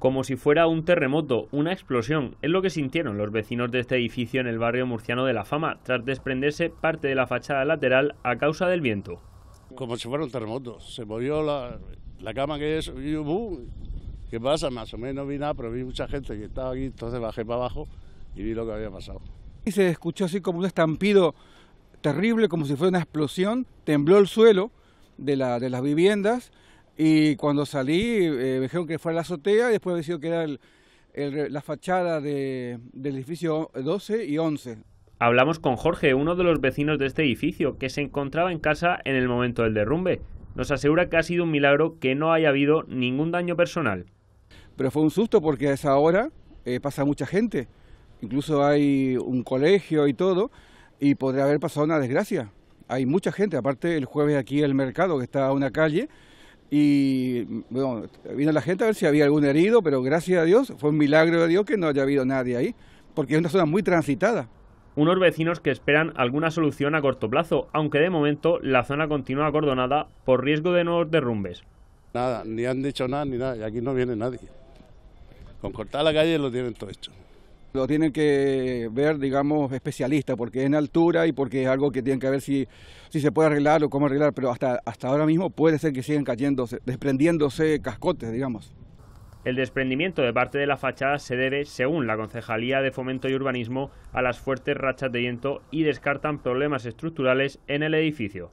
como si fuera un terremoto, una explosión. Es lo que sintieron los vecinos de este edificio en el barrio murciano de La Fama, tras desprenderse parte de la fachada lateral a causa del viento. Como si fuera un terremoto. Se movió la, cama que es... Uh, uh, ¿Qué pasa? Más o menos vi nada, pero vi mucha gente que estaba aquí, entonces bajé para abajo y vi lo que había pasado. Y se escuchó así como un estampido terrible, como si fuera una explosión. Tembló el suelo de, de las viviendas y cuando salí, eh, me dijeron que fue a la azotea y después me dijeron que era la fachada del edificio 12 y 11. Hablamos con Jorge, uno de los vecinos de este edificio, que se encontraba en casa en el momento del derrumbe. Nos asegura que ha sido un milagro que no haya habido ningún daño personal. Pero fue un susto porque a esa hora eh, pasa mucha gente, incluso hay un colegio y todo, y podría haber pasado una desgracia. Hay mucha gente, aparte el jueves aquí el mercado que está a una calle, y bueno, vino la gente a ver si había algún herido, pero gracias a Dios, fue un milagro de Dios que no haya habido nadie ahí, porque es una zona muy transitada. Unos vecinos que esperan alguna solución a corto plazo, aunque de momento la zona continúa acordonada por riesgo de nuevos derrumbes. Nada, ni han dicho nada ni nada, y aquí no viene nadie. Con cortar la calle lo tienen todo hecho. Lo tienen que ver, digamos, especialistas, porque es en altura y porque es algo que tienen que ver si, se puede arreglar o cómo arreglar, pero hasta, hasta ahora mismo puede ser que sigan cayéndose, desprendiéndose cascotes, digamos. El desprendimiento de parte de la fachada se debe, según la Concejalía de Fomento y Urbanismo, a las fuertes rachas de viento y descartan problemas estructurales en el edificio.